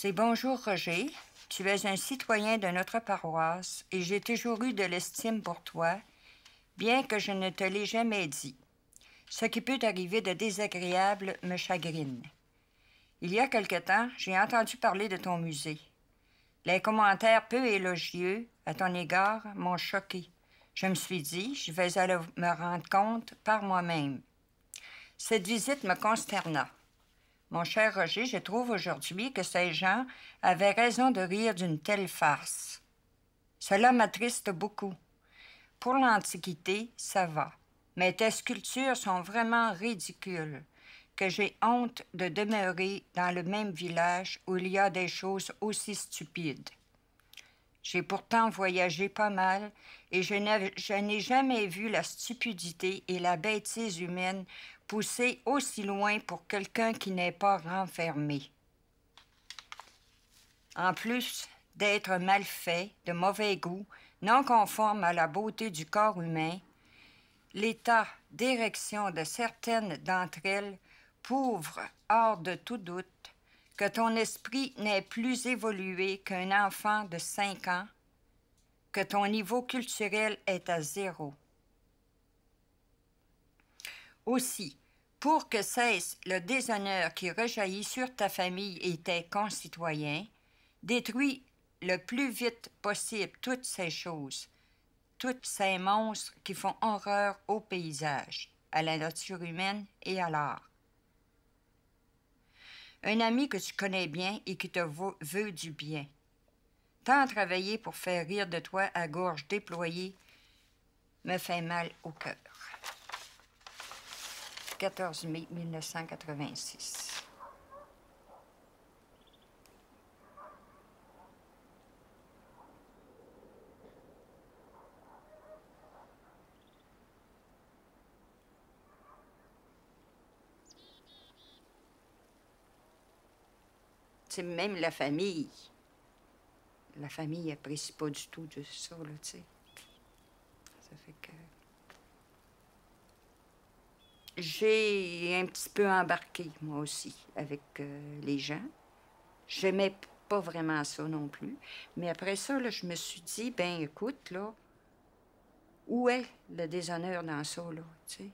C'est Bonjour Roger, tu es un citoyen de notre paroisse et j'ai toujours eu de l'estime pour toi, bien que je ne te l'ai jamais dit. Ce qui peut arriver de désagréable me chagrine. Il y a quelque temps, j'ai entendu parler de ton musée. Les commentaires peu élogieux à ton égard m'ont choqué. Je me suis dit, je vais aller me rendre compte par moi-même. Cette visite me consterna. Mon cher Roger, je trouve aujourd'hui que ces gens avaient raison de rire d'une telle farce. Cela m'attriste beaucoup. Pour l'Antiquité, ça va. Mais tes sculptures sont vraiment ridicules, que j'ai honte de demeurer dans le même village où il y a des choses aussi stupides. J'ai pourtant voyagé pas mal et je n'ai jamais vu la stupidité et la bêtise humaine pousser aussi loin pour quelqu'un qui n'est pas renfermé. En plus d'être mal fait, de mauvais goût, non conforme à la beauté du corps humain, l'état d'érection de certaines d'entre elles pauvres hors de tout doute que ton esprit n'est plus évolué qu'un enfant de cinq ans, que ton niveau culturel est à zéro. Aussi, pour que cesse le déshonneur qui rejaillit sur ta famille et tes concitoyens, détruis le plus vite possible toutes ces choses, tous ces monstres qui font horreur au paysage, à la nature humaine et à l'art un ami que tu connais bien et qui te veut du bien. Tant travailler pour faire rire de toi à gorge déployée me fait mal au cœur. 14 mai 1986. même la famille. La famille apprécie pas du tout de ça, là, tu sais. Ça fait que... J'ai un petit peu embarqué, moi aussi, avec euh, les gens. J'aimais pas vraiment ça non plus. Mais après ça, là, je me suis dit, ben écoute, là, où est le déshonneur dans ça, là, tu sais?